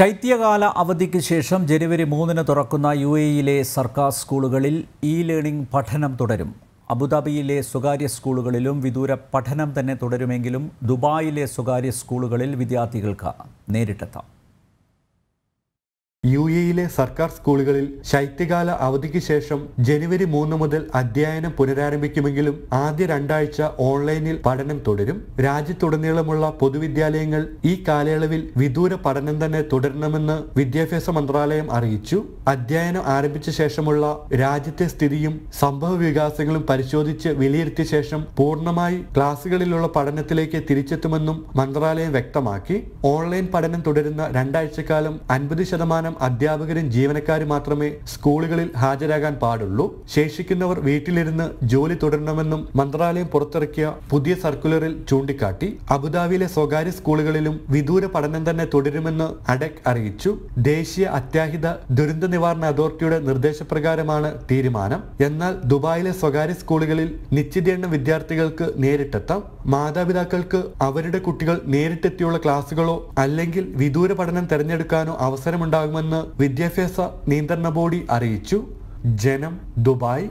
ശൈത്യകാല അവധിക്ക് ശേഷം ജനുവരി മൂന്നിന് തുറക്കുന്ന യു എയിലെ സർക്കാർ സ്കൂളുകളിൽ ഇ ലേണിംഗ് പഠനം തുടരും അബുദാബിയിലെ സ്വകാര്യ സ്കൂളുകളിലും വിദൂര പഠനം തന്നെ തുടരുമെങ്കിലും ദുബായിലെ സ്വകാര്യ സ്കൂളുകളിൽ വിദ്യാർത്ഥികൾക്ക് നേരിട്ടെത്താം യു എയിലെ സർക്കാർ സ്കൂളുകളിൽ ശൈത്യകാല അവധിക്ക് ശേഷം ജനുവരി മൂന്ന് മുതൽ അധ്യയനം പുനരാരംഭിക്കുമെങ്കിലും ആദ്യ രണ്ടാഴ്ച ഓൺലൈനിൽ പഠനം തുടരും രാജ്യത്തുടനീളമുള്ള പൊതുവിദ്യാലയങ്ങൾ ഈ കാലയളവിൽ വിദൂര പഠനം തന്നെ തുടരണമെന്ന് വിദ്യാഭ്യാസ മന്ത്രാലയം അറിയിച്ചു അധ്യയനം ആരംഭിച്ച ശേഷമുള്ള രാജ്യത്തെ സ്ഥിതിയും സംഭവ വികാസങ്ങളും പരിശോധിച്ച് വിലയിരുത്തിയ ശേഷം പൂർണ്ണമായി ക്ലാസുകളിലുള്ള പഠനത്തിലേക്ക് തിരിച്ചെത്തുമെന്നും മന്ത്രാലയം വ്യക്തമാക്കി ഓൺലൈൻ പഠനം തുടരുന്ന രണ്ടാഴ്ചക്കാലം അൻപത് ശതമാനം ശതമാനം അധ്യാപകരും ജീവനക്കാരും മാത്രമേ സ്കൂളുകളിൽ ഹാജരാകാൻ പാടുള്ളൂ ശേഷിക്കുന്നവർ വീട്ടിലിരുന്ന് ജോലി തുടരണമെന്നും മന്ത്രാലയം പുറത്തിറക്കിയ പുതിയ സർക്കുലറിൽ ചൂണ്ടിക്കാട്ടി അബുദാബിയിലെ സ്വകാര്യ സ്കൂളുകളിലും വിദൂര പഠനം തന്നെ തുടരുമെന്ന് അഡക് അറിയിച്ചു ദേശീയ അത്യാഹിത ദുരന്ത നിവാരണ അതോറിറ്റിയുടെ നിർദ്ദേശപ്രകാരമാണ് തീരുമാനം എന്നാൽ ദുബായിലെ സ്വകാര്യ സ്കൂളുകളിൽ നിശ്ചിത എണ്ണം വിദ്യാർത്ഥികൾക്ക് നേരിട്ടെത്താം മാതാപിതാക്കൾക്ക് അവരുടെ കുട്ടികൾ നേരിട്ടെത്തിയുള്ള ക്ലാസുകളോ അല്ലെങ്കിൽ വിദൂര പഠനം തെരഞ്ഞെടുക്കാനോ അവസരമുണ്ടാകുമെന്ന് നൽകുമെന്ന് വിദ്യാഭ്യാസ നിയന്ത്രണ ബോർഡി അറിയിച്ചു ജനം ദുബായ്